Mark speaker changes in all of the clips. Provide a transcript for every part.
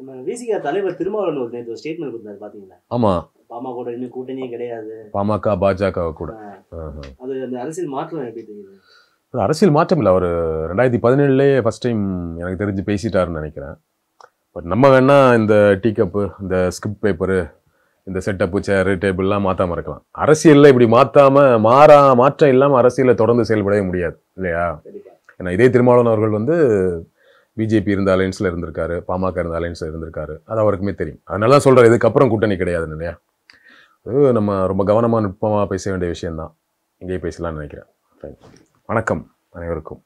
Speaker 1: நம்ம விசிகா தலைவர் திருமாவளவன் ஒரு நேற்று ஸ்டேட்மெண்ட் கொடுத்தாரு பாத்தீங்களா ஆமா பாமக இன்னும் கூட்டணியே கிடையாது பாமக பாஜக கூட அது அந்த அரசியல் மாற்றம் எப்படி தெரியுது அரசியல் மாற்றம் இல்லை அவர் ரெண்டாயிரத்தி பதினேழுலேயே ஃபஸ்ட் டைம் எனக்கு தெரிஞ்சு பேசிட்டாருன்னு நினைக்கிறேன் பட் நம்ம வேணால் இந்த டீ கப்பு இந்த ஸ்கிரிப்ட் பேப்பரு இந்த செட்டப்பு சேரு டேபிள்லாம் மாற்றாமல் இருக்கலாம் அரசியலில் இப்படி மாற்றாமல் மாறா மாற்றம் இல்லாமல் அரசியலில் தொடர்ந்து செயல்படவே முடியாது இல்லையா ஏன்னா இதே திருமாவளவன் அவர்கள் வந்து பிஜேபி இருந்த அலையன்ஸில் இருந்திருக்காரு பாமக இருந்த அலையன்ஸில் இருந்திருக்காரு அது அவருக்குமே தெரியும் அதனால தான் சொல்கிற இதுக்கப்புறம் கூட்டணி கிடையாது இல்லையா அது நம்ம ரொம்ப கவனமாக நுட்பமாக பேச வேண்டிய விஷயந்தான் இங்கேயே பேசலாம்னு நினைக்கிறேன் வணக்கம் அனைவருக்கும்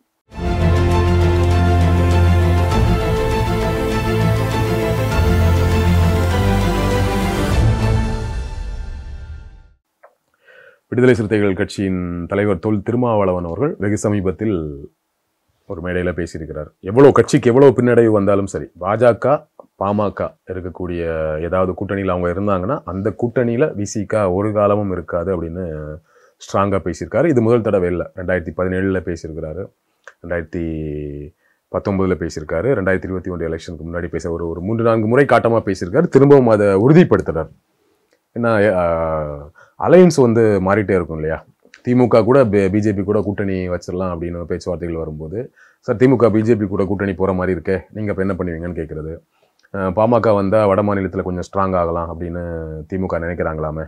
Speaker 1: விடுதலை சிறுத்தைகள் கட்சியின் தலைவர் தொல் திருமாவளவன் அவர்கள் வெகு சமீபத்தில் ஒரு மேடையில் பேசியிருக்கிறார் எவ்வளோ கட்சிக்கு எவ்வளோ பின்னடைவு வந்தாலும் சரி பாஜக பாமக இருக்கக்கூடிய ஏதாவது கூட்டணியில் அவங்க இருந்தாங்கன்னா அந்த கூட்டணியில் விசிகா ஒரு காலமும் இருக்காது அப்படின்னு ஸ்ட்ராங்காக பேசியிருக்காரு இது முதல் தடவை இல்லை ரெண்டாயிரத்தி பதினேழில் பேசியிருக்கிறாரு ரெண்டாயிரத்தி பத்தொம்பதில் பேசியிருக்காரு ரெண்டாயிரத்தி இருபத்தி ஒன்று எலெக்ஷனுக்கு முன்னாடி பேச ஒரு ஒரு மூன்று நான்கு முறை காட்டமாக பேசியிருக்காரு திரும்பவும் அதை உறுதிப்படுத்துகிறார் ஏன்னா அலையன்ஸ் வந்து மாறிட்டே இருக்கும் இல்லையா திமுக கூட பிஜேபி கூட கூட்டணி வச்சிடலாம் அப்படின்னு பேச்சுவார்த்தைகள் வரும்போது சார் திமுக பிஜேபி கூட கூட்டணி போகிற மாதிரி இருக்கே நீங்கள் இப்போ என்ன பண்ணுவீங்கன்னு கேட்குறது பாமக வந்தால் வட மாநிலத்தில் கொஞ்சம் ஸ்ட்ராங் ஆகலாம் அப்படின்னு திமுக நினைக்கிறாங்களாமே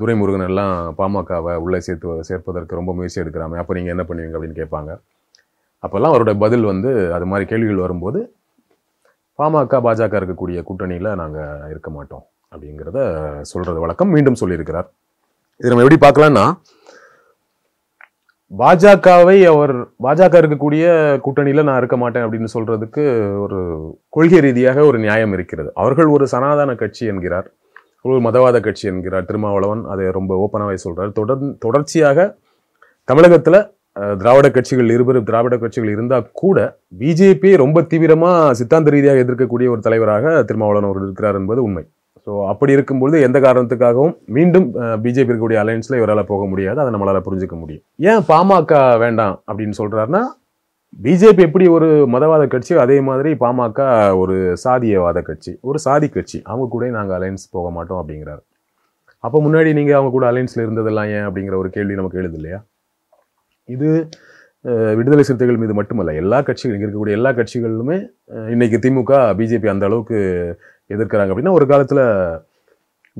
Speaker 1: துரைமுருகன் எல்லாம் பாமகவை உள்ளே சேர்த்து சேர்ப்பதற்கு ரொம்ப முயற்சி எடுக்கிறாமே அப்போ நீங்கள் என்ன பண்ணுவீங்க அப்படின்னு கேட்பாங்க அப்போல்லாம் அவரோட பதில் வந்து அது மாதிரி கேள்விகள் வரும்போது பாமக பாஜக இருக்கக்கூடிய கூட்டணியில் நாங்கள் இருக்க மாட்டோம் அப்படிங்கிறத சொல்கிறது வழக்கம் மீண்டும் சொல்லியிருக்கிறார் இதை நம்ம எப்படி பார்க்கலான்னா பாஜகவை அவர் பாஜக இருக்கக்கூடிய கூட்டணியில் நான் இருக்க மாட்டேன் அப்படின்னு சொல்றதுக்கு ஒரு கொள்கை ரீதியாக ஒரு நியாயம் இருக்கிறது அவர்கள் ஒரு சனாதன கட்சி என்கிறார் ஒரு மதவாத கட்சி என்கிறார் திருமாவளவன் அதை ரொம்ப ஓப்பனாகவே சொல்றார் தொடர் தொடர்ச்சியாக தமிழகத்தில் திராவிட கட்சிகள் இருவரும் திராவிட கட்சிகள் இருந்தால் கூட பிஜேபி ரொம்ப தீவிரமாக சித்தாந்த ரீதியாக எதிர்க்கக்கூடிய ஒரு தலைவராக திருமாவளவன் அவர்கள் இருக்கிறார் என்பது உண்மை ஸோ அப்படி இருக்கும்பொழுது எந்த காரணத்துக்காகவும் மீண்டும் பிஜேபி இருக்கக்கூடிய அலையன்ஸில் இவரால் போக முடியாது அதை நம்மளால் புரிஞ்சிக்க முடியும் ஏன் பாமக வேண்டாம் அப்படின்னு சொல்கிறாருன்னா பிஜேபி எப்படி ஒரு மதவாத கட்சியோ அதே மாதிரி பாமக ஒரு சாதியவாத கட்சி ஒரு சாதி கட்சி அவங்க கூட நாங்கள் அலையன்ஸ் போக மாட்டோம் அப்படிங்கிறாரு அப்போ முன்னாடி நீங்கள் அவங்க கூட அலையன்ஸில் இருந்ததெல்லாம் ஏன் அப்படிங்கிற ஒரு கேள்வி நமக்கு எழுது இல்லையா இது விடுதலை சிறுத்தைகள் மீது மட்டுமல்ல எல்லா கட்சிகள் இங்கே இருக்கக்கூடிய எல்லா கட்சிகளுமே இன்றைக்கி திமுக பிஜேபி அந்த அளவுக்கு எதிர்க்கிறாங்க அப்படின்னா ஒரு காலத்தில்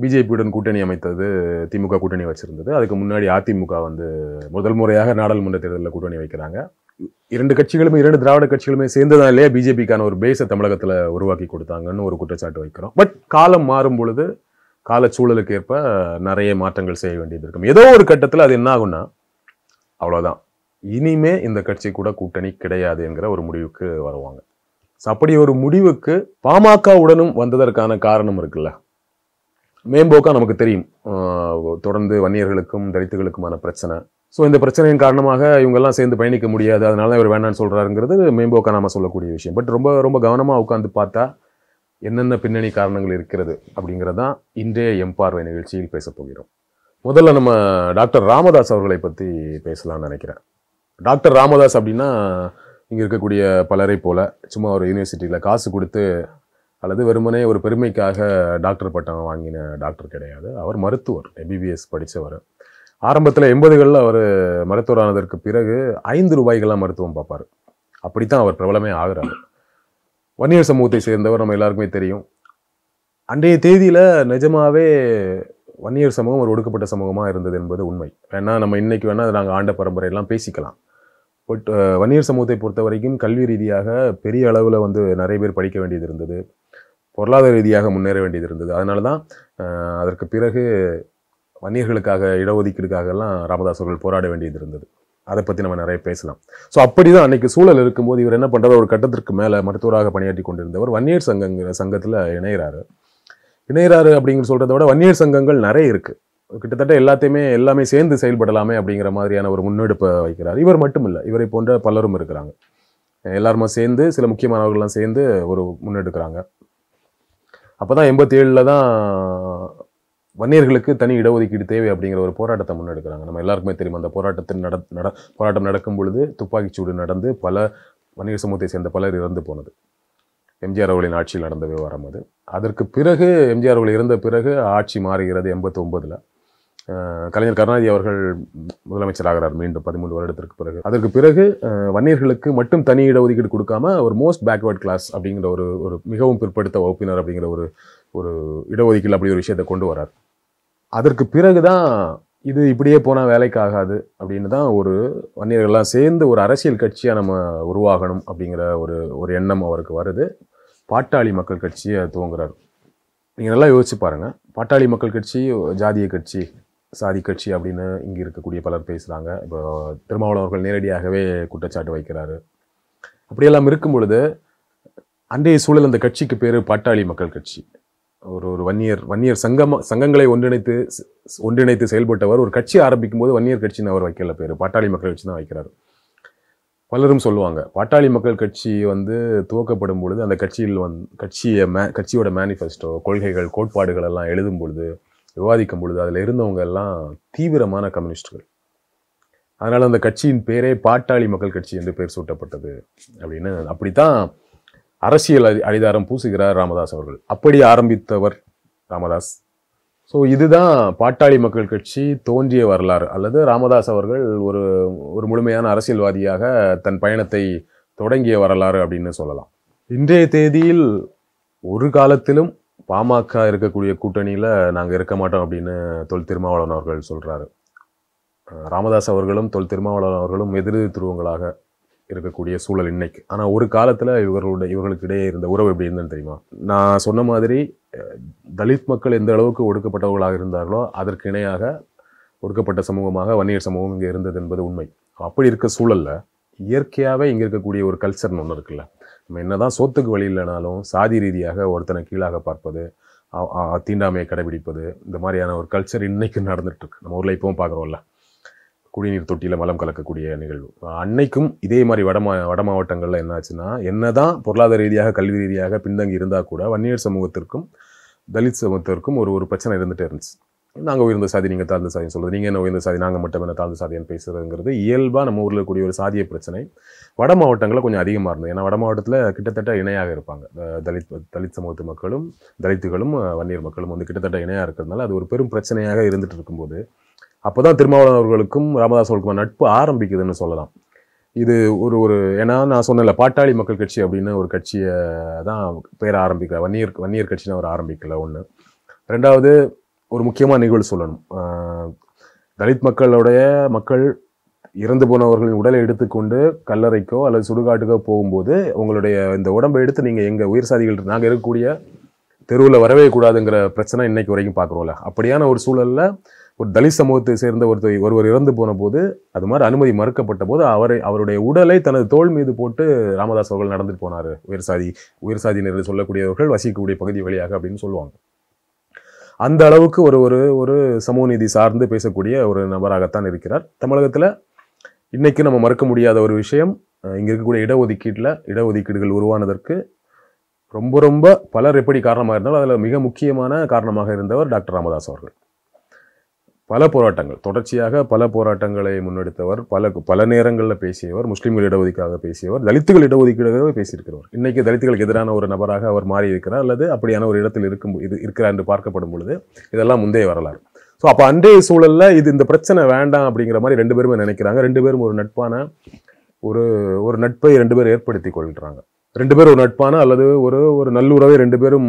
Speaker 1: பிஜேபியுடன் கூட்டணி அமைத்தது திமுக கூட்டணி வச்சுருந்தது அதுக்கு முன்னாடி அதிமுக வந்து முதல் முறையாக நாடாளுமன்ற தேர்தலில் கூட்டணி வைக்கிறாங்க இரண்டு கட்சிகளுமே இரண்டு திராவிட கட்சிகளுமே சேர்ந்ததாலேயே பிஜேபிக்கான ஒரு பேஸை தமிழகத்தில் உருவாக்கி கொடுத்தாங்கன்னு ஒரு குற்றச்சாட்டு வைக்கிறோம் பட் காலம் மாறும் பொழுது காலச்சூழலுக்கு ஏற்ப நிறைய மாற்றங்கள் செய்ய வேண்டியது இருக்கும் ஏதோ ஒரு கட்டத்தில் அது என்ன ஆகும்னா அவ்வளோதான் இனிமே இந்த கட்சி கூட கூட்டணி கிடையாது என்கிற ஒரு முடிவுக்கு வருவாங்க அப்படி ஒரு முடிவுக்கு பாமகவுடனும் வந்ததற்கான காரணம் இருக்குல்ல மேம்போக்கா நமக்கு தெரியும் தொடர்ந்து வன்னியர்களுக்கும் தலித்துகளுக்குமான பிரச்சனை ஸோ இந்த பிரச்சனையின் காரணமாக இவங்கெல்லாம் சேர்ந்து பயணிக்க முடியாது அதனால இவர் வேணான்னு சொல்கிறாருங்கிறது மேம்போக்கா நாம் சொல்லக்கூடிய விஷயம் பட் ரொம்ப ரொம்ப கவனமாக உட்காந்து பார்த்தா என்னென்ன பின்னணி காரணங்கள் இருக்கிறது அப்படிங்கிறது தான் இன்றைய எம்பார்வை நிகழ்ச்சியில் பேசப்போகிறோம் முதல்ல நம்ம டாக்டர் ராமதாஸ் அவர்களை பற்றி பேசலாம்னு நினைக்கிறேன் டாக்டர் ராமதாஸ் அப்படின்னா இங்கே இருக்கக்கூடிய பலரை போல் சும்மா ஒரு யூனிவர்சிட்டியில் காசு கொடுத்து அல்லது வெறுமனே ஒரு பெருமைக்காக டாக்டர் பட்டம் வாங்கின டாக்டர் கிடையாது அவர் மருத்துவர் எம்பிபிஎஸ் படித்தவர் ஆரம்பத்தில் எண்பதுகளில் அவர் மருத்துவரானதற்கு பிறகு ஐந்து ரூபாய்கள்லாம் மருத்துவம் பார்ப்பார் அப்படி தான் அவர் பிரபலமே ஆகிறார் வன்னியர் சமூகத்தை சேர்ந்தவர் நம்ம எல்லாருக்குமே தெரியும் அன்றைய தேதியில் நிஜமாகவே வன்னியர் சமூகம் ஒரு ஒடுக்கப்பட்ட சமூகமாக இருந்தது என்பது உண்மை வேணால் நம்ம இன்றைக்கி வேணால் நாங்கள் ஆண்ட பரம்பரையெல்லாம் பேசிக்கலாம் பட் வன்னியர் சமூகத்தை பொறுத்த வரைக்கும் கல்வி ரீதியாக பெரிய அளவில் வந்து நிறைய பேர் படிக்க வேண்டியது இருந்தது பொருளாதார ரீதியாக முன்னேற வேண்டியது இருந்தது அதனால தான் அதற்கு பிறகு வன்னியர்களுக்காக இடஒதுக்கீடுக்காகலாம் ராமதாஸ் அவர்கள் போராட வேண்டியது இருந்தது அதை பற்றி நம்ம நிறைய பேசலாம் ஸோ அப்படி தான் அன்னைக்கு சூழல் இருக்கும்போது இவர் என்ன பண்ணுறாரு ஒரு கட்டத்திற்கு மேலே மருத்துவராக பணியாற்றி கொண்டிருந்தவர் வன்னியர் சங்கங்கிற சங்கத்தில் இணையிறாரு இணையிறாரு அப்படிங்கிற சொல்கிறத விட வன்னியர் சங்கங்கள் நிறைய இருக்குது கிட்டத்தட்ட எல்லாத்தையுமே எல்லாமே சேர்ந்து செயல்படலாமே அப்படிங்கிற மாதிரியான ஒரு முன்னெடுப்பை வைக்கிறார் இவர் மட்டும் இல்லை இவரை போன்ற பலரும் இருக்கிறாங்க எல்லாருமே சேர்ந்து சில முக்கியமானவர்கள்லாம் சேர்ந்து ஒரு முன்னெடுக்கிறாங்க அப்போ தான் எண்பத்தேழில் தான் வன்னியர்களுக்கு தனி இடஒதுக்கீடு தேவை அப்படிங்கிற ஒரு போராட்டத்தை முன்னெடுக்கிறாங்க நம்ம எல்லாருக்குமே தெரியும் அந்த போராட்டத்தின் நட நட போராட்டம் நடக்கும் பொழுது துப்பாக்கிச்சூடு நடந்து பல வன்னியர் சமூகத்தை சேர்ந்த பலர் இறந்து போனது எம்ஜிஆர் அவர்களின் ஆட்சியில் நடந்த விவகாரம் அது அதற்கு பிறகு எம்ஜிஆர் அவர்கள் இருந்த பிறகு ஆட்சி மாறுகிறது எண்பத்தி ஒம்பதில் கலைஞர் கருணாநிதி அவர்கள் முதலமைச்சராகிறார் மீண்டும் பதிமூன்று வருடத்திற்கு பிறகு அதற்கு பிறகு வன்னியர்களுக்கு மட்டும் தனி இடஒதுக்கீடு கொடுக்காம ஒரு மோஸ்ட் பேக்வேர்ட் கிளாஸ் அப்படிங்கிற ஒரு ஒரு மிகவும் பிற்படுத்த வகுப்பினர் அப்படிங்கிற ஒரு ஒரு இடஒதுக்கீடு அப்படி ஒரு விஷயத்தை கொண்டு வரார் அதற்கு பிறகு தான் இது இப்படியே போனால் வேலைக்கு ஆகாது அப்படின்னு தான் ஒரு வன்னியர்கள்லாம் சேர்ந்து ஒரு அரசியல் கட்சியாக நம்ம உருவாகணும் அப்படிங்கிற ஒரு ஒரு எண்ணம் அவருக்கு வருது பாட்டாளி மக்கள் கட்சியை துவங்குறார் நீங்கள் நல்லா யோசிச்சு பாருங்கள் பாட்டாளி மக்கள் கட்சி ஜாதிய கட்சி சாதி கட்சி அப்படின்னு இங்கே இருக்கக்கூடிய பலர் பேசுகிறாங்க இப்போ அவர்கள் நேரடியாகவே குற்றச்சாட்டு வைக்கிறாரு அப்படியெல்லாம் இருக்கும் பொழுது அன்றைய சூழல் அந்த கட்சிக்கு பேர் பாட்டாளி மக்கள் கட்சி ஒரு ஒரு வன்னியர் வன்னியர் சங்கம் சங்கங்களை ஒன்றிணைத்து ஒன்றிணைத்து செயல்பட்டவர் ஒரு கட்சி ஆரம்பிக்கும் போது வன்னியர் கட்சின்னு அவர் வைக்கல பேர் பாட்டாளி மக்கள் கட்சி தான் வைக்கிறார் பலரும் சொல்லுவாங்க பாட்டாளி மக்கள் கட்சி வந்து துவக்கப்படும் பொழுது அந்த கட்சியில் வந் கட்சியை மே கட்சியோட மேனிஃபெஸ்டோ கொள்கைகள் கோட்பாடுகள் எல்லாம் எழுதும் பொழுது விவாதிக்கும் பொழுது அதில் இருந்தவங்க எல்லாம் தீவிரமான கம்யூனிஸ்டுகள் அதனால் அந்த கட்சியின் பேரே பாட்டாளி மக்கள் கட்சி என்று பெயர் சூட்டப்பட்டது அப்படின்னு அப்படித்தான் அரசியல் அடிதாரம் பூசுகிறார் ராமதாஸ் அவர்கள் அப்படி ஆரம்பித்தவர் ராமதாஸ் ஸோ இதுதான் பாட்டாளி மக்கள் கட்சி தோன்றிய வரலாறு அல்லது ராமதாஸ் அவர்கள் ஒரு ஒரு முழுமையான அரசியல்வாதியாக தன் பயணத்தை தொடங்கிய வரலாறு அப்படின்னு சொல்லலாம் இன்றைய தேதியில் ஒரு காலத்திலும் பாமக இருக்கக்கூடிய கூட்டணியில் நாங்கள் இருக்க மாட்டோம் அப்படின்னு தொல் திருமாவளவன் அவர்கள் சொல்கிறாரு ராமதாஸ் அவர்களும் தொல் திருமாவளவன் அவர்களும் எதிர் துருவங்களாக இருக்கக்கூடிய சூழல் இன்னைக்கு ஆனால் ஒரு காலத்தில் இவர்களுடைய இவர்களுக்கு இடையே இருந்த உறவு எப்படி இருந்ததுன்னு தெரியுமா நான் சொன்ன மாதிரி தலித் மக்கள் எந்த அளவுக்கு ஒடுக்கப்பட்டவர்களாக இருந்தார்களோ அதற்கு இணையாக ஒடுக்கப்பட்ட சமூகமாக வன்னியர் சமூகம் இங்கே இருந்தது என்பது உண்மை அப்படி இருக்க சூழலில் இயற்கையாகவே இங்கே இருக்கக்கூடிய ஒரு கல்ச்சர்னு ஒன்று இருக்குல்ல நம்ம என்ன தான் சொத்துக்கு வழி இல்லைனாலும் சாதி ரீதியாக ஒருத்தனை கீழாக பார்ப்பது தீண்டாமையை கடைபிடிப்பது இந்த மாதிரியான ஒரு கல்ச்சர் இன்றைக்கு நடந்துகிட்ருக்கு நம்ம ஊரில் இப்போவும் பார்க்குறோம்ல குடிநீர் தொட்டியில் மலம் கலக்கக்கூடிய நிகழ்வு அன்னைக்கும் இதே மாதிரி வட மா வட மாவட்டங்களில் என்னாச்சுன்னா என்ன தான் பொருளாதார ரீதியாக கல்வி ரீதியாக பின்தங்கி இருந்தால் கூட வன்னியர் சமூகத்திற்கும் தலித் சமூகத்திற்கும் ஒரு ஒரு பிரச்சனை இருந்துகிட்டே இருந்துச்சு நாங்கள் உயர்ந்த சாதி நீங்கள் தாழ்ந்த சாதின்னு சொல்கிறது நீங்கள் என்ன உயர்ந்த சாதி நாங்கள் மட்டும் என்ன தாழ்ந்த சாதின்னு பேசுகிறதுங்கிறது இயல்பாக நம்ம ஊரில் கூடிய ஒரு சாதிய பிரச்சனை வட மாவட்டங்களில் கொஞ்சம் அதிகமாக இருந்தது ஏன்னா வட மாவட்டத்தில் கிட்டத்தட்ட இணையாக இருப்பாங்க தலித் தலித் சமூகத்து மக்களும் தலித்துகளும் வன்னியர் மக்களும் வந்து கிட்டத்தட்ட இணையாக இருக்கிறதுனால அது ஒரு பெரும் பிரச்சனையாக இருந்துகிட்டு இருக்கும்போது அப்போ தான் திருமாவளவன் அவர்களுக்கும் ராமதாஸ் அவர்களுக்கும் நட்பு ஆரம்பிக்குதுன்னு சொல்லலாம் இது ஒரு ஒரு ஏன்னா நான் சொன்னல பாட்டாளி மக்கள் கட்சி அப்படின்னு ஒரு கட்சியை தான் பேர் ஆரம்பிக்கல வன்னியர் வன்னியர் கட்சின்னு அவர் ஆரம்பிக்கல ஒன்று ரெண்டாவது ஒரு முக்கியமான நிகழ்வு சொல்லணும் தலித் மக்களுடைய மக்கள் இறந்து போனவர்களின் உடலை எடுத்துக்கொண்டு கல்லறைக்கோ அல்லது சுடுகாட்டுக்கோ போகும்போது உங்களுடைய இந்த உடம்பை எடுத்து நீங்கள் எங்கள் உயிர் சாதிகள் நாங்கள் இருக்கக்கூடிய தெருவில் வரவே கூடாதுங்கிற பிரச்சனை இன்னைக்கு வரைக்கும் பார்க்குறோம்ல அப்படியான ஒரு சூழலில் ஒரு தலித் சமூகத்தை சேர்ந்த ஒருத்தர் ஒருவர் இறந்து போன போது அது மாதிரி அனுமதி மறுக்கப்பட்ட போது அவரை அவருடைய உடலை தனது தோல் மீது போட்டு ராமதாஸ் அவர்கள் நடந்துட்டு போனார் உயர் சாதி சொல்லக்கூடியவர்கள் வசிக்கக்கூடிய பகுதி வழியாக அப்படின்னு சொல்லுவாங்க அந்த அளவுக்கு ஒரு ஒரு ஒரு சமூக நீதி சார்ந்து பேசக்கூடிய ஒரு நபராகத்தான் இருக்கிறார் தமிழகத்தில் இன்றைக்கு நம்ம மறுக்க முடியாத ஒரு விஷயம் இங்கே இருக்கக்கூடிய இடஒதுக்கீட்டில் இடஒதுக்கீடுகள் உருவானதற்கு ரொம்ப ரொம்ப பலர் எப்படி காரணமாக இருந்தாலும் அதில் மிக முக்கியமான காரணமாக இருந்தவர் டாக்டர் ராமதாஸ் அவர்கள் பல போராட்டங்கள் தொடர்ச்சியாக பல போராட்டங்களை முன்னெடுத்தவர் பல பல நேரங்களில் பேசியவர் முஸ்லீம்கள் இடஒதுக்காக பேசியவர் தலித்துகள் இடஒதுக்கீடாக பேசியிருக்கிறவர் இன்றைக்கி தலித்துகளுக்கு எதிரான ஒரு நபராக அவர் மாறி இருக்கிறார் அல்லது அப்படியான ஒரு இடத்தில் இருக்கும் இது இருக்கிறார் என்று பார்க்கப்படும் பொழுது இதெல்லாம் முந்தைய வரலாறு ஸோ அப்போ அன்றைய சூழலில் இது இந்த பிரச்சனை வேண்டாம் அப்படிங்கிற மாதிரி ரெண்டு பேருமே நினைக்கிறாங்க ரெண்டு பேரும் ஒரு நட்பான ஒரு ஒரு நட்பை ரெண்டு பேரும் ஏற்படுத்தி கொள்கிறாங்க ரெண்டு பேரும் ஒரு நட்பான அல்லது ஒரு ஒரு நல்லுறவை ரெண்டு பேரும்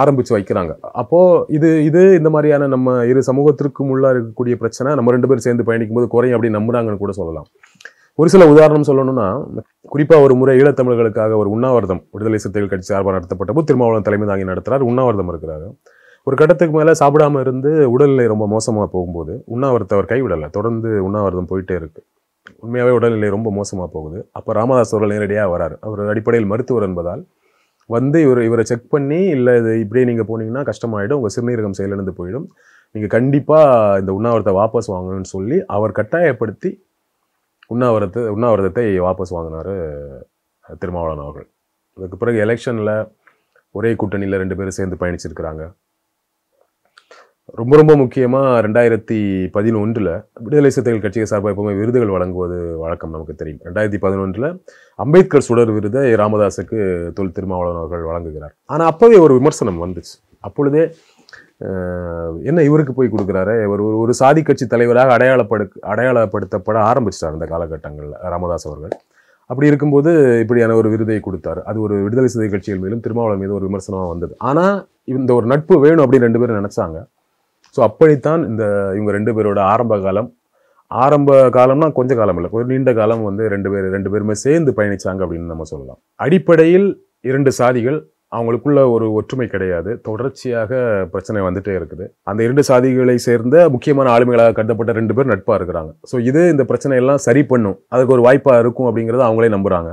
Speaker 1: ஆரம்பித்து வைக்கிறாங்க அப்போது இது இது இந்த மாதிரியான நம்ம இரு சமூகத்திற்கும் உள்ளே இருக்கக்கூடிய பிரச்சனை நம்ம ரெண்டு பேரும் சேர்ந்து பயணிக்கும் போது குறையும் அப்படின்னு நம்புறாங்கன்னு கூட சொல்லலாம் ஒரு சில உதாரணம் சொல்லணும்னா குறிப்பாக ஒரு முறை ஈழத்தமிழர்களுக்காக ஒரு உண்ணாவிரதம் விடுதலை சிறுத்தைகள் கட்சி சார்பாக நடத்தப்பட்ட போது திருமாவளவன் தலைமை தாங்கி நடத்துகிறார் உண்ணாவிரதம் இருக்கிறாரு ஒரு கட்டத்துக்கு மேலே சாப்பிடாமல் இருந்து உடல்நிலை ரொம்ப மோசமாக போகும்போது உண்ணாவிரத்தை அவர் கைவிடலை தொடர்ந்து உண்ணாவிரதம் போயிட்டே இருக்குது உண்மையாகவே உடல்நிலை ரொம்ப மோசமாக போகுது அப்போ ராமதாஸ் அவர்கள் நேரடியாக வரார் அவர் அடிப்படையில் மருத்துவர் என்பதால் வந்து இவர் இவரை செக் பண்ணி இல்லை இது இப்படியே நீங்கள் போனீங்கன்னா கஷ்டமாயிடும் உங்கள் சிறுநீரகம் செயலிழந்து போயிடும் நீங்கள் கண்டிப்பாக இந்த உண்ணாவிரத்தை வாபஸ் வாங்கணும்னு சொல்லி அவர் கட்டாயப்படுத்தி உண்ணாவிரத்தை உண்ணாவிரதத்தை வாபஸ் வாங்கினார் திருமாவளவன் அவர்கள் அதுக்கு பிறகு எலெக்ஷனில் ஒரே கூட்டணியில் ரெண்டு பேரும் சேர்ந்து பயணிச்சிருக்கிறாங்க ரொம்ப ரொம்ப முக்கியமாக ரெண்டாயிரத்தி பதினொன்றில் விடுதலை சிறுத்தைகள் கட்சியை சார்பாக எப்போவுமே விருதுகள் வழங்குவது வழக்கம் நமக்கு தெரியும் ரெண்டாயிரத்தி பதினொன்றில் அம்பேத்கர் சுடர் விருதை ராமதாஸுக்கு தொல் திருமாவளவன் அவர்கள் வழங்குகிறார் ஆனால் அப்போவே ஒரு விமர்சனம் வந்துச்சு அப்பொழுதே என்ன இவருக்கு போய் கொடுக்குறாரு இவர் ஒரு ஒரு சாதி கட்சி தலைவராக அடையாளப்படு அடையாளப்படுத்தப்பட ஆரம்பிச்சிட்டார் அந்த காலகட்டங்களில் ராமதாஸ் அவர்கள் அப்படி இருக்கும்போது இப்படியான ஒரு விருதை கொடுத்தார் அது ஒரு விடுதலை சிறுத்தை கட்சிகள் மேலும் திருமாவளவன் மீது ஒரு விமர்சனமாக வந்தது ஆனால் இந்த ஒரு நட்பு வேணும் அப்படின்னு ரெண்டு பேரும் நினச்சாங்க ஸோ அப்படித்தான் இந்த இவங்க ரெண்டு பேரோட ஆரம்ப காலம் ஆரம்ப காலம்னா கொஞ்ச காலம் இல்லை ஒரு நீண்ட காலம் வந்து ரெண்டு பேர் ரெண்டு பேருமே சேர்ந்து பயணித்தாங்க அப்படின்னு நம்ம சொல்லலாம் அடிப்படையில் இரண்டு சாதிகள் அவங்களுக்குள்ள ஒரு ஒற்றுமை கிடையாது தொடர்ச்சியாக பிரச்சனை வந்துட்டே இருக்குது அந்த இரண்டு சாதிகளை சேர்ந்த முக்கியமான ஆளுமைகளாக கருதப்பட்ட ரெண்டு பேர் நட்பாக இருக்கிறாங்க ஸோ இது இந்த பிரச்சனையெல்லாம் சரி பண்ணும் அதுக்கு ஒரு வாய்ப்பாக இருக்கும் அப்படிங்கிறத அவங்களே நம்புகிறாங்க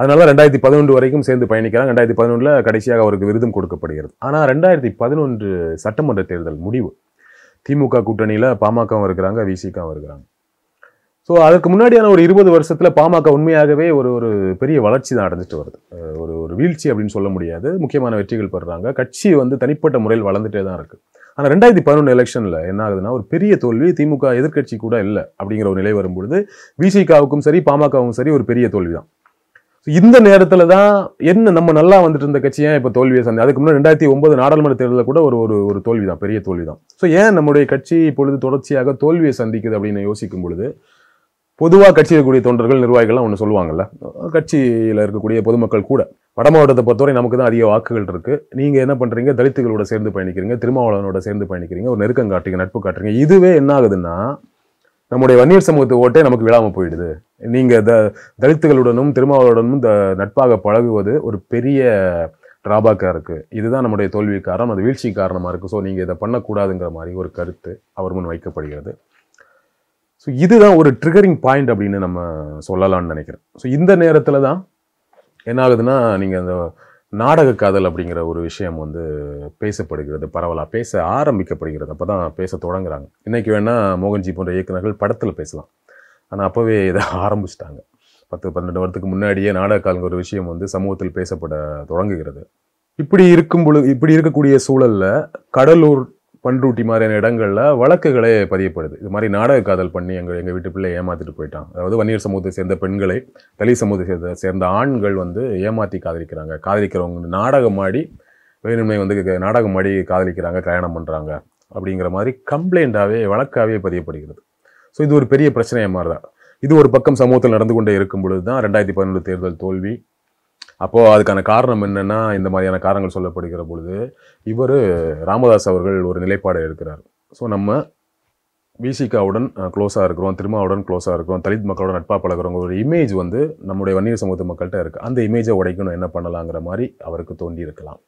Speaker 1: அதனால ரெண்டாயிரத்தி பதினொன்று வரைக்கும் சேர்ந்து பயணிக்கிறாங்க ரெண்டாயிரத்தி பதினொன்றில் கடைசியாக அவருக்கு விருதும் கொடுக்கப்படுகிறது ஆனால் ரெண்டாயிரத்தி பதினொன்று சட்டமன்ற தேர்தல் முடிவு திமுக கூட்டணியில் பாமகவும் இருக்கிறாங்க விசிகாவும் இருக்கிறாங்க ஸோ அதுக்கு முன்னாடியான ஒரு இருபது வருஷத்தில் பாமக உண்மையாகவே ஒரு ஒரு பெரிய வளர்ச்சி தான் அடைஞ்சிட்டு வருது ஒரு ஒரு வீழ்ச்சி அப்படின்னு சொல்ல முடியாது முக்கியமான வெற்றிகள் பெறுறாங்க கட்சி வந்து தனிப்பட்ட முறையில் வளர்ந்துட்டே தான் இருக்குது ஆனால் ரெண்டாயிரத்தி பதினொன்று எலெக்ஷனில் என்ன ஆகுதுன்னா ஒரு பெரிய தோல்வி திமுக எதிர்கட்சி கூட இல்லை அப்படிங்கிற ஒரு நிலை வரும்பொழுது விசிகாவுக்கும் சரி பாமகவும் சரி ஒரு பெரிய தோல்வி தான் இந்த நேரத்தில் தான் என்ன நம்ம நல்லா வந்துட்டு இருந்த கட்சி ஏன் இப்போ தோல்வியை சந்தி அதுக்கு முன்னாடி ரெண்டாயிரத்தி ஒன்பது நாடாளுமன்ற தேர்தலில் கூட ஒரு ஒரு ஒரு தோல்வி தான் பெரிய தோல்வி தான் ஸோ ஏன் நம்முடைய கட்சி இப்பொழுது தொடர்ச்சியாக தோல்வியை சந்திக்குது அப்படின்னு யோசிக்கும் பொழுது பொதுவாக கட்சியில் இருக்கக்கூடிய தொண்டர்கள் நிர்வாகிகள்லாம் ஒன்று சொல்லுவாங்கல்ல கட்சியில் இருக்கக்கூடிய பொதுமக்கள் கூட வட மாவட்டத்தை பொறுத்தவரை நமக்கு தான் அதிக வாக்குகள் இருக்குது நீங்கள் என்ன பண்ணுறீங்க தலித்துகளோட சேர்ந்து பயணிக்கிறீங்க திருமாவளவனோட சேர்ந்து பயணிக்கிறீங்க ஒரு நெருக்கம் காட்டுறீங்க நட்பு காட்டுறீங்க இதுவே என்ன ஆகுதுன்னா நம்முடைய வன்னியர் சமூகத்து ஓட்டே நமக்கு விழாமல் போயிடுது நீங்கள் த தலித்துகளுடனும் திருமாவளுடனும் த நட்பாக பழகுவது ஒரு பெரிய ட்ராபாக்காக இருக்குது இதுதான் நம்முடைய தோல்வி காரணம் அது வீழ்ச்சி காரணமாக இருக்குது ஸோ நீங்கள் இதை பண்ணக்கூடாதுங்கிற மாதிரி ஒரு கருத்து அவர் முன் வைக்கப்படுகிறது ஸோ இதுதான் ஒரு ட்ரிகரிங் பாயிண்ட் அப்படின்னு நம்ம சொல்லலாம்னு நினைக்கிறேன் ஸோ இந்த நேரத்தில் தான் என்ன ஆகுதுன்னா நீங்கள் அந்த நாடக காதல் அப்படிங்கிற ஒரு விஷயம் வந்து பேசப்படுகிறது பரவலாக பேச ஆரம்பிக்கப்படுகிறது அப்போ தான் பேச தொடங்குறாங்க இன்றைக்கி வேணால் மோகன்ஜி போன்ற இயக்குநர்கள் படத்தில் பேசலாம் ஆனால் அப்போவே இதை ஆரம்பிச்சிட்டாங்க பத்து பன்னெண்டு வருடத்துக்கு முன்னாடியே நாடக காலங்கிற ஒரு விஷயம் வந்து சமூகத்தில் பேசப்பட தொடங்குகிறது இப்படி இருக்கும் பொழுது இப்படி இருக்கக்கூடிய சூழலில் கடலூர் பண்ருட்டி மாதிரியான இடங்களில் வழக்குகளே பதியப்படுது இது மாதிரி நாடக காதல் பண்ணி எங்கள் எங்கள் வீட்டு பிள்ளை ஏமாற்றிட்டு போயிட்டான் அதாவது வன்னியர் சமூகத்தை சேர்ந்த பெண்களை தலி சமூகத்தை சேர்ந்த சேர்ந்த ஆண்கள் வந்து ஏமாற்றி காதலிக்கிறாங்க காதலிக்கிறவங்க நாடகமாடி வேணுமே வந்து நாடகமாடி காதலிக்கிறாங்க கல்யாணம் பண்ணுறாங்க அப்படிங்கிற மாதிரி கம்ப்ளைண்ட்டாகவே வழக்காகவே பதியப்படுகிறது ஸோ இது ஒரு பெரிய பிரச்சனையை மாறுதா இது ஒரு பக்கம் சமூகத்தில் நடந்து கொண்டே இருக்கும் பொழுது தான் ரெண்டாயிரத்தி பதினொன்று தேர்தல் தோல்வி அப்போது அதுக்கான காரணம் என்னென்னா இந்த மாதிரியான காரணங்கள் சொல்லப்படுகிற பொழுது இவர் ராமதாஸ் அவர்கள் ஒரு நிலைப்பாடு எடுக்கிறார் ஸோ நம்ம விசிகாவுடன் க்ளோஸாக இருக்கிறோம் திருமாவுடன் க்ளோஸாக இருக்கிறோம் தலித் மக்களோட நட்பாக பழகிறவங்க ஒரு இமேஜ் வந்து நம்முடைய வன்னியர் சமூகத்து மக்கள்கிட்ட இருக்குது அந்த இமேஜை உடைக்கணும் என்ன பண்ணலாங்கிற மாதிரி அவருக்கு தோண்டி இருக்கலாம்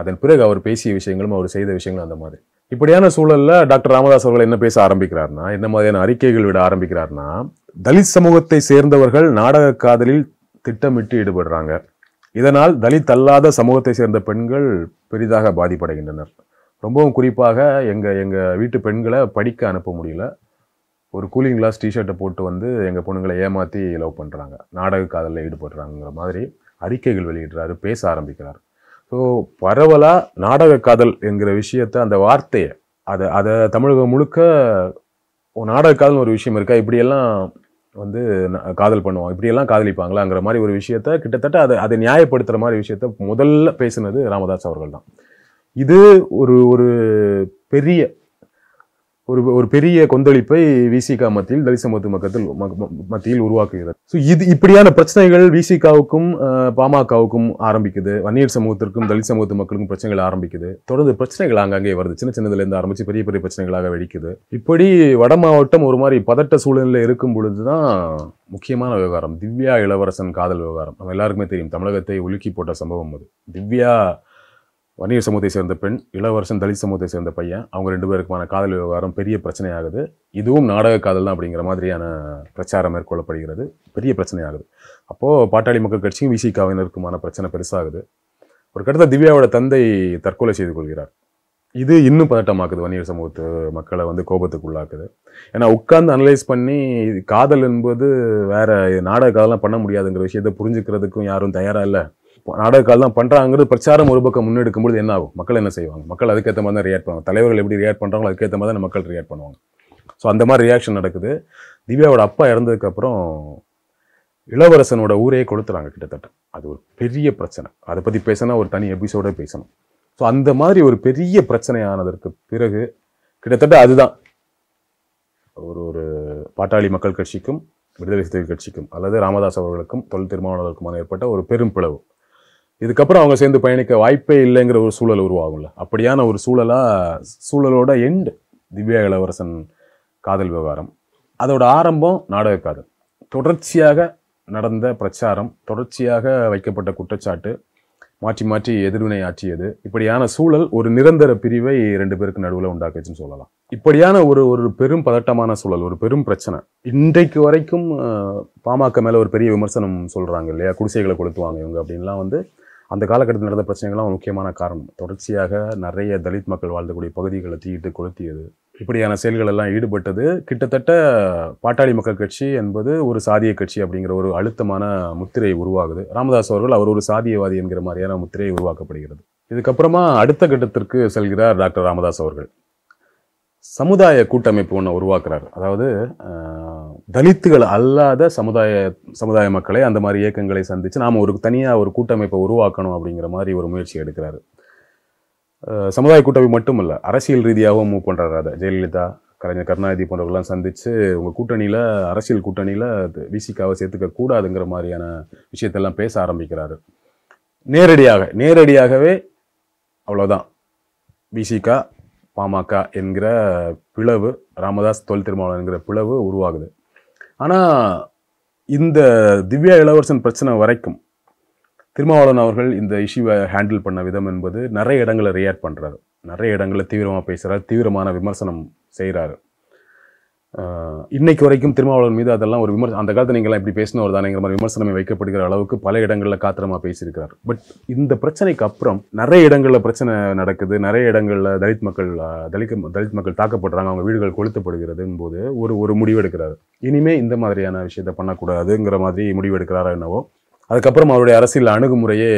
Speaker 1: அதன் பிறகு அவர் பேசிய விஷயங்களும் அவர் செய்த விஷயங்களும் அந்த மாதிரி இப்படியான சூழலில் டாக்டர் ராமதாஸ் அவர்கள் என்ன பேச ஆரம்பிக்கிறார்னா என்ன மாதிரியான அறிக்கைகள் விட ஆரம்பிக்கிறார்னா தலித் சமூகத்தை சேர்ந்தவர்கள் நாடக காதலில் திட்டமிட்டு ஈடுபடுறாங்க இதனால் தலித் அல்லாத சமூகத்தை சேர்ந்த பெண்கள் பெரிதாக பாதிப்படைகின்றனர் ரொம்பவும் குறிப்பாக எங்கள் எங்கள் வீட்டு பெண்களை படிக்க அனுப்ப முடியல ஒரு கூலிங் கிளாஸ் டிஷர்ட்டை போட்டு வந்து எங்கள் பொண்ணுங்களை ஏமாற்றி லவ் பண்ணுறாங்க நாடக காதலில் ஈடுபடுறாங்கிற மாதிரி அறிக்கைகள் வெளியிடுறாரு பேச ஆரம்பிக்கிறார் ஸோ பரவலாக நாடக காதல் என்கிற விஷயத்தை அந்த வார்த்தையை அதை அதை தமிழகம் முழுக்க நாடக காதல் ஒரு விஷயம் இருக்கா இப்படியெல்லாம் வந்து காதல் பண்ணுவோம் இப்படியெல்லாம் காதலிப்பாங்களாங்கிற மாதிரி ஒரு விஷயத்த கிட்டத்தட்ட அதை அதை நியாயப்படுத்துகிற மாதிரி விஷயத்த முதல்ல பேசினது ராமதாஸ் அவர்கள் தான் இது ஒரு ஒரு பெரிய ஒரு ஒரு பெரிய கொந்தளிப்பை விசிகா மத்தியில் தலித் சமூக மக்கத்தில் மத்தியில் உருவாக்குகிறது ஸோ இது இப்படியான பிரச்சனைகள் விசிகாவுக்கும் பாமகவுக்கும் ஆரம்பிக்குது வன்னியர் சமூகத்திற்கும் தலித் சமூகத்து மக்களுக்கும் பிரச்சனைகள் ஆரம்பிக்குது தொடர்ந்து பிரச்சனைகள் அங்கங்கே வருது சின்ன சின்னதுலேருந்து ஆரம்பித்து பெரிய பெரிய பிரச்சனைகளாக வெடிக்குது இப்படி வட மாவட்டம் ஒரு மாதிரி பதட்ட சூழ்நிலையில் இருக்கும் பொழுது தான் முக்கியமான விவகாரம் திவ்யா இளவரசன் காதல் விவகாரம் நம்ம எல்லாருக்குமே தெரியும் தமிழகத்தை உலுக்கி போட்ட சம்பவம் அது திவ்யா வணிக சமூகத்தை சேர்ந்த பெண் இளவரசன் தலித் சமூகத்தை சேர்ந்த பையன் அவங்க ரெண்டு பேருக்குமான காதல் விவகாரம் பெரிய பிரச்சனையாகுது இதுவும் நாடக காதல் தான் அப்படிங்கிற மாதிரியான பிரச்சாரம் மேற்கொள்ளப்படுகிறது பெரிய பிரச்சனையாகுது அப்போது பாட்டாளி மக்கள் கட்சியும் விசிகாவினருக்குமான பிரச்சனை பெருசாகுது ஒரு கட்டத்தில் திவ்யாவோட தந்தை தற்கொலை செய்து கொள்கிறார் இது இன்னும் பதட்டமாக்குது வணிக சமூகத்து மக்களை வந்து கோபத்துக்கு உள்ளாக்குது ஏன்னா உட்கார்ந்து அனலைஸ் பண்ணி காதல் என்பது வேறு நாடக காதலாம் பண்ண முடியாதுங்கிற விஷயத்தை புரிஞ்சுக்கிறதுக்கும் யாரும் தயாராக இல்லை நாடக கால் தான் பண்ணுறாங்கிறது பிரச்சாரம் ஒரு பக்கம் முன்னெடுக்கும்போது என்ன ஆகும் மக்கள் என்ன செய்வாங்க மக்கள் அதுக்கேற்ற மாதிரி தான் ரியாக்ட் பண்ணுவாங்க தலைவர்கள் எப்படி ரியாக்ட் பண்ணுறாங்களோ அதுக்கேற்ற மாதிரி தான் மக்கள் ரியாக்ட் பண்ணுவாங்க ஸோ அந்த மாதிரி ரியாக்ஷன் நடக்குது திவ்யாவோட அப்பா இறந்ததுக்கப்புறம் இளவரசனோட ஊரே கொடுத்துறாங்க கிட்டத்தட்ட அது ஒரு பெரிய பிரச்சனை அதை பற்றி பேசினா ஒரு தனி எபிசோடே பேசணும் ஸோ அந்த மாதிரி ஒரு பெரிய பிரச்சனையானதற்கு பிறகு கிட்டத்தட்ட அதுதான் ஒரு ஒரு பாட்டாளி மக்கள் கட்சிக்கும் விடுதலை சிறுத்தைகள் கட்சிக்கும் அல்லது ராமதாஸ் அவர்களுக்கும் தொழில் திருமாவளர்களுக்குமான ஏற்பட்ட ஒரு பெரும் பிளவு இதுக்கப்புறம் அவங்க சேர்ந்து பயணிக்க வாய்ப்பே இல்லைங்கிற ஒரு சூழல் உருவாகும்ல அப்படியான ஒரு சூழலாக சூழலோட எண்டு திவ்யா இளவரசன் காதல் விவகாரம் அதோட ஆரம்பம் நாடக காதல் தொடர்ச்சியாக நடந்த பிரச்சாரம் தொடர்ச்சியாக வைக்கப்பட்ட குற்றச்சாட்டு மாற்றி மாற்றி எதிர்வினை ஆற்றியது இப்படியான சூழல் ஒரு நிரந்தர பிரிவை ரெண்டு பேருக்கு நடுவில் உண்டாக்குச்சுன்னு சொல்லலாம் இப்படியான ஒரு ஒரு பெரும் பதட்டமான சூழல் ஒரு பெரும் பிரச்சனை இன்றைக்கு வரைக்கும் பாமக மேலே ஒரு பெரிய விமர்சனம் சொல்கிறாங்க இல்லையா குடிசைகளை கொளுத்துவாங்க இவங்க அப்படின்லாம் வந்து அந்த காலகட்டத்தில் நடந்த பிரச்சனைகள்லாம் ஒரு முக்கியமான காரணம் தொடர்ச்சியாக நிறைய தலித் மக்கள் வாழ்ந்தக்கூடிய பகுதிகளை தீட்டு கொளுத்தியது இப்படியான செயல்கள் எல்லாம் ஈடுபட்டது கிட்டத்தட்ட பாட்டாளி மக்கள் கட்சி என்பது ஒரு சாதிய கட்சி அப்படிங்கிற ஒரு அழுத்தமான முத்திரை உருவாகுது ராமதாஸ் அவர்கள் அவர் ஒரு சாதியவாதி என்கிற மாதிரியான முத்திரை உருவாக்கப்படுகிறது இதுக்கப்புறமா அடுத்த கட்டத்திற்கு செல்கிறார் டாக்டர் ராமதாஸ் அவர்கள் சமுதாய கூட்டமைப்பு ஒன்று உருவாக்குறார் அதாவது தலித்துகள் அல்லாத சமுதாய சமுதாய மக்களை அந்த மாதிரி இயக்கங்களை சந்தித்து நாம் ஒரு தனியாக ஒரு கூட்டமைப்பை உருவாக்கணும் அப்படிங்கிற மாதிரி ஒரு முயற்சி எடுக்கிறாரு சமுதாய கூட்டமைப்பு மட்டுமல்ல அரசியல் ரீதியாகவும் மூவ் பண்ணுறாரு அதை ஜெயலலிதா கலைஞர் கருணாநிதி போன்றவர்கள்லாம் சந்தித்து உங்கள் கூட்டணியில் அரசியல் கூட்டணியில் விசிக்காவை சேர்த்துக்க கூடாதுங்கிற மாதிரியான விஷயத்தெல்லாம் பேச ஆரம்பிக்கிறாரு நேரடியாக நேரடியாகவே அவ்வளோதான் விசிகா பாமக என்கிற பிளவு ராமதாஸ் தொல் திருமாவளவன் என்கிற பிளவு உருவாகுது ஆனால் இந்த திவ்யா இளவரசன் பிரச்சனை வரைக்கும் திருமாவளவன் அவர்கள் இந்த இஷ்யூவை ஹேண்டில் பண்ண விதம் என்பது நிறைய இடங்களை ரியாக்ட் பண்ணுறாரு நிறைய இடங்களில் தீவிரமாக பேசுகிறார் தீவிரமான விமர்சனம் செய்கிறாரு இன்னைக்கு வரைக்கும் திருமாவளவன் மீது அதெல்லாம் ஒரு விமர்சனம் அந்த காலத்தில் நீங்களாம் இப்படி பேசினவர் தானேங்கிற மாதிரி விமர்சனமே வைக்கப்படுகிற அளவுக்கு பல இடங்களில் காத்திரமாக பேசியிருக்கிறார் பட் இந்த பிரச்சனைக்கு அப்புறம் நிறைய இடங்களில் பிரச்சனை நடக்குது நிறைய இடங்களில் தலித் மக்கள் தலித் தலித் மக்கள் தாக்கப்படுறாங்க அவங்க வீடுகள் கொளுத்தப்படுகிறதுன்னு போது ஒரு ஒரு முடிவு எடுக்கிறாரு இனிமே இந்த மாதிரியான விஷயத்த பண்ணக்கூடாதுங்கிற மாதிரி முடிவு எடுக்கிறாரா என்னவோ அதுக்கப்புறம் அவருடைய அரசியல் அணுகுமுறையே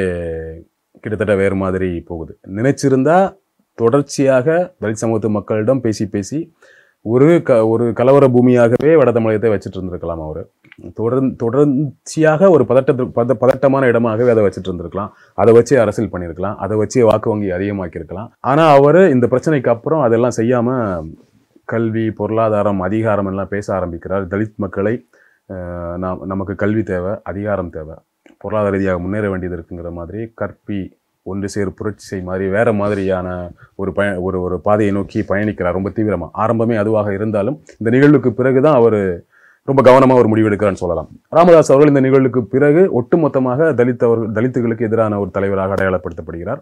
Speaker 1: கிட்டத்தட்ட வேறு மாதிரி போகுது நினைச்சிருந்தா தொடர்ச்சியாக தலித் சமூகத்து மக்களிடம் பேசி பேசி ஒரு க ஒரு கலவர பூமியாகவே வட தமிழகத்தை வச்சுட்டு இருந்திருக்கலாம் அவர் தொடர்ந்து தொடர்ச்சியாக ஒரு பதட்டத்து பத பதட்டமான இடமாகவே அதை வச்சுட்டு இருந்திருக்கலாம் அதை வச்சு அரசியல் பண்ணியிருக்கலாம் அதை வச்சு வாக்கு வங்கி அதிகமாக்கியிருக்கலாம் ஆனால் அவர் இந்த பிரச்சனைக்கு அப்புறம் அதெல்லாம் செய்யாமல் கல்வி பொருளாதாரம் அதிகாரம் எல்லாம் பேச ஆரம்பிக்கிறார் தலித் மக்களை நாம் நமக்கு கல்வி தேவை அதிகாரம் தேவை பொருளாதார ரீதியாக முன்னேற வேண்டியது இருக்குங்கிற மாதிரி கற்பி ஒன்று சேர் புரட்சி செய் மாதிரி வேறு மாதிரியான ஒரு பய ஒரு ஒரு பாதையை நோக்கி பயணிக்கிறார் ரொம்ப தீவிரமாக ஆரம்பமே அதுவாக இருந்தாலும் இந்த நிகழ்வுக்கு பிறகு தான் அவர் ரொம்ப கவனமாக ஒரு முடிவு எடுக்கிறான்னு சொல்லலாம் ராமதாஸ் அவர்கள் இந்த நிகழ்வுக்கு பிறகு ஒட்டுமொத்தமாக தலித் தலித்துகளுக்கு எதிரான ஒரு தலைவராக அடையாளப்படுத்தப்படுகிறார்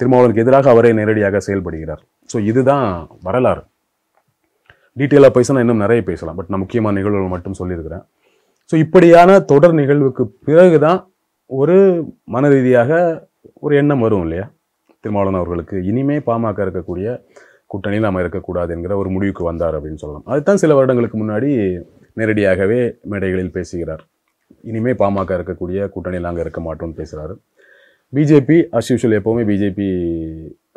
Speaker 1: திருமாவளவனுக்கு எதிராக அவரே நேரடியாக செயல்படுகிறார் ஸோ இதுதான் வரலாறு டீட்டெயிலாக பேசினா இன்னும் நிறைய பேசலாம் பட் நான் முக்கியமான நிகழ்வுகள் மட்டும் சொல்லியிருக்கிறேன் ஸோ இப்படியான தொடர் நிகழ்வுக்கு பிறகு தான் ஒரு மன ரீதியாக ஒரு எண்ணம் வரும் இல்லையா திருமாவளவன் அவர்களுக்கு இனிமே பாமக இருக்கக்கூடிய கூட்டணியில் நாம் இருக்கக்கூடாது என்கிற ஒரு முடிவுக்கு வந்தார் அப்படின்னு சொல்லலாம் அதுதான் சில வருடங்களுக்கு முன்னாடி நேரடியாகவே மேடைகளில் பேசுகிறார் இனிமே பாமக இருக்கக்கூடிய கூட்டணியில் நாங்கள் இருக்க மாட்டோம்னு பேசுகிறாரு பிஜேபி அஸ் யூஷுவல் எப்போவுமே பிஜேபி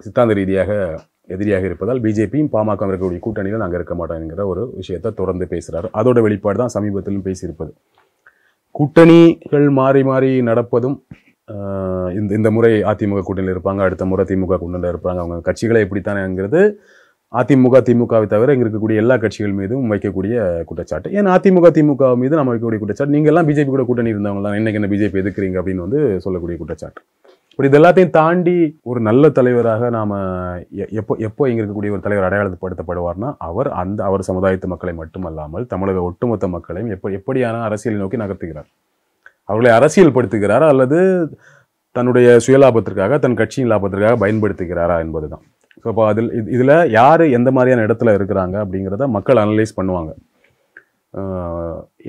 Speaker 1: சித்தாந்த ரீதியாக எதிரியாக இருப்பதால் பிஜேபியும் பாமக இருக்கக்கூடிய கூட்டணியில் நாங்கள் இருக்க மாட்டோம் என்கிற ஒரு விஷயத்தை தொடர்ந்து பேசுகிறார் அதோட வெளிப்பாடு தான் சமீபத்திலும் பேசியிருப்பது கூட்டணிகள் மாறி மாறி நடப்பதும் இந்த இந்த முறை அதிமுக கூட்டணியில் இருப்பாங்க அடுத்த முறை திமுக கூட்டணியில் இருப்பாங்க அவங்க கட்சிகளை எப்படித்தானேங்கிறது அதிமுக திமுகவை தவிர இங்கே இருக்கக்கூடிய எல்லா கட்சிகள் மீதும் வைக்கக்கூடிய குற்றச்சாட்டு ஏன்னா அதிமுக திமுக மீது நம்ம வைக்கக்கூடிய குற்றச்சாட்டு நீங்கள் எல்லாம் பிஜேபி கூட கூட்டணி இருந்தவங்க தான் இன்றைக்கி என்ன பிஜேபி எதுக்குறீங்க அப்படின்னு வந்து சொல்லக்கூடிய குற்றச்சாட்டு இப்படி இது எல்லாத்தையும் தாண்டி ஒரு நல்ல தலைவராக நாம் எப்போ எப்போ இங்கே இருக்கக்கூடிய ஒரு தலைவர் அடையாளப்படுத்தப்படுவார்னா அவர் அந்த அவர் சமுதாயத்து மக்களை மட்டுமல்லாமல் தமிழக ஒட்டுமொத்த மக்களையும் எப்போ எப்படியான அரசியலை நோக்கி நகர்த்துகிறார் அவர்களை அரசியல் படுத்துகிறாரா அல்லது தன்னுடைய சுயலாபத்திற்காக தன் கட்சியின் லாபத்திற்காக பயன்படுத்துகிறாரா என்பது தான் ஸோ இப்போ அதில் இது இதில் யார் எந்த மாதிரியான இடத்துல இருக்கிறாங்க அப்படிங்கிறத மக்கள் அனலைஸ் பண்ணுவாங்க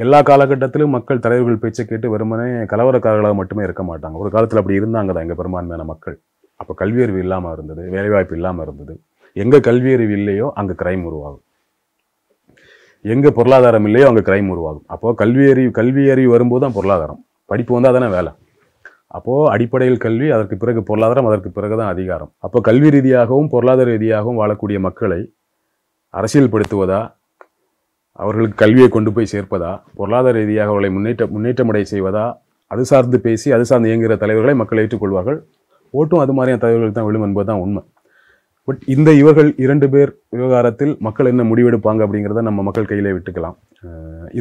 Speaker 1: எல்லா காலகட்டத்திலும் மக்கள் தலைவர்கள் பேச்சை கேட்டு வெறுமனே கலவரக்காரர்களாக மட்டுமே இருக்க மாட்டாங்க ஒரு காலத்தில் அப்படி இருந்தாங்க தான் எங்கள் பெரும்பான்மையான மக்கள் அப்போ கல்வியறிவு இல்லாமல் இருந்தது வேலைவாய்ப்பு இல்லாமல் இருந்தது எங்கே கல்வியறிவு இல்லையோ அங்கே கிரைம் உருவாகும் எங்கே பொருளாதாரம் இல்லையோ அங்கே கிரைம் உருவாகும் அப்போது கல்வியறிவு கல்வியறிவு வரும்போது தான் பொருளாதாரம் படிப்பு வந்தால் தானே வேலை அப்போது அடிப்படையில் கல்வி அதற்கு பிறகு பொருளாதாரம் அதற்கு பிறகு தான் அதிகாரம் அப்போ கல்வி ரீதியாகவும் பொருளாதார ரீதியாகவும் வாழக்கூடிய மக்களை அரசியல்படுத்துவதா அவர்களுக்கு கல்வியை கொண்டு போய் சேர்ப்பதா பொருளாதார ரீதியாக அவர்களை முன்னேற்ற முன்னேற்றமடை செய்வதா அது சார்ந்து பேசி அது சார்ந்து இயங்குகிற தலைவர்களை மக்கள் ஏற்றுக்கொள்வார்கள் ஓட்டும் அது மாதிரியான தலைவர்கள் தான் விழும் என்பது தான் உண்மை பட் இந்த இவர்கள் இரண்டு பேர் விவகாரத்தில் மக்கள் என்ன முடிவெடுப்பாங்க அப்படிங்கிறத நம்ம மக்கள் கையிலே விட்டுக்கலாம்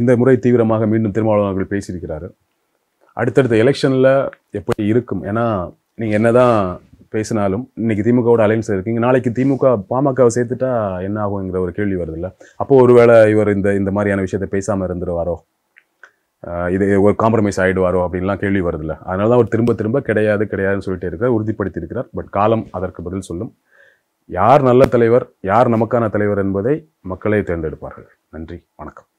Speaker 1: இந்த முறை தீவிரமாக மீண்டும் திருமாவளவன் அவர்கள் பேசியிருக்கிறார் அடுத்தடுத்த எலெக்ஷனில் எப்படி இருக்கும் ஏன்னா நீங்கள் என்ன தான் பேசினாலும் இன்னைக்கு திமுகவோட அலையன்ஸ் இருக்கீங்க நாளைக்கு திமுக பாமகவை சேர்த்துட்டா என்ன ஆகுங்கிற ஒரு கேள்வி வருது இல்லை அப்போது ஒருவேளை இவர் இந்த இந்த மாதிரியான விஷயத்தை பேசாமல் இருந்துருவாரோ இது ஒரு காம்ப்ரமைஸ் ஆகிடுவாரோ அப்படின்லாம் கேள்வி வருதில்ல அதனால தான் அவர் திரும்ப திரும்ப கிடையாது கிடையாதுன்னு சொல்லிட்டு இருக்கிறார் உறுதிப்படுத்தி இருக்கிறார் பட் காலம் அதற்கு பதில் சொல்லும் யார் நல்ல தலைவர் யார் நமக்கான தலைவர் என்பதை மக்களே தேர்ந்தெடுப்பார்கள் நன்றி வணக்கம்